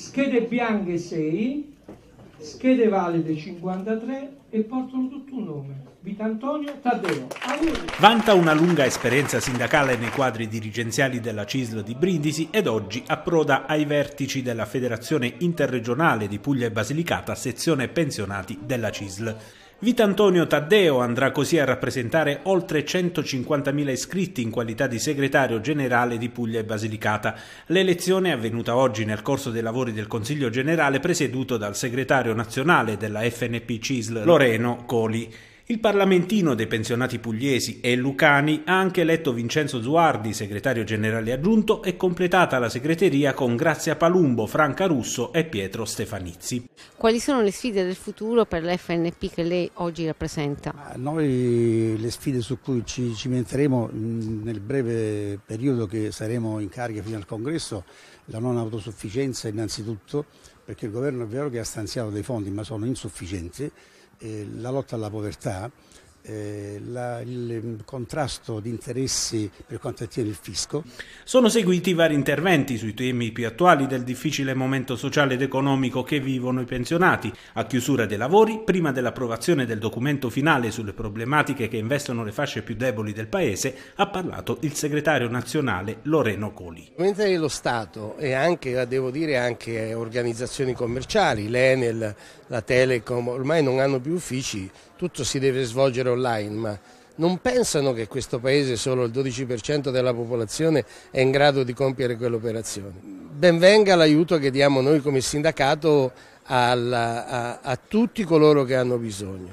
schede bianche 6, schede valide 53 e portano tutto un nome. Vita Antonio Taddeo. Vanta una lunga esperienza sindacale nei quadri dirigenziali della CISL di Brindisi ed oggi approda ai vertici della Federazione Interregionale di Puglia e Basilicata, sezione pensionati della CISL. Vitantonio Taddeo andrà così a rappresentare oltre 150.000 iscritti in qualità di segretario generale di Puglia e Basilicata. L'elezione è avvenuta oggi nel corso dei lavori del Consiglio generale presieduto dal segretario nazionale della FNP CISL Loreno Coli. Il parlamentino dei pensionati pugliesi e lucani ha anche eletto Vincenzo Zuardi, segretario generale aggiunto, e completata la segreteria con Grazia Palumbo, Franca Russo e Pietro Stefanizzi. Quali sono le sfide del futuro per l'FNP che lei oggi rappresenta? Ah, noi le sfide su cui ci cimenteremo nel breve periodo che saremo in carica fino al congresso, la non autosufficienza innanzitutto, perché il governo è vero che ha stanziato dei fondi ma sono insufficienti, eh, la lotta alla povertà eh, la, il contrasto di interessi per quanto attiene il fisco. Sono seguiti vari interventi sui temi più attuali del difficile momento sociale ed economico che vivono i pensionati, a chiusura dei lavori, prima dell'approvazione del documento finale sulle problematiche che investono le fasce più deboli del Paese, ha parlato il segretario nazionale Loreno Coli. Mentre lo Stato e anche, devo dire, anche organizzazioni commerciali, l'Enel, la Telecom, ormai non hanno più uffici, tutto si deve svolgere vendere online, ma non pensano che questo paese solo il 12% della popolazione è in grado di compiere quell'operazione. Benvenga l'aiuto che diamo noi come sindacato alla, a, a tutti coloro che hanno bisogno.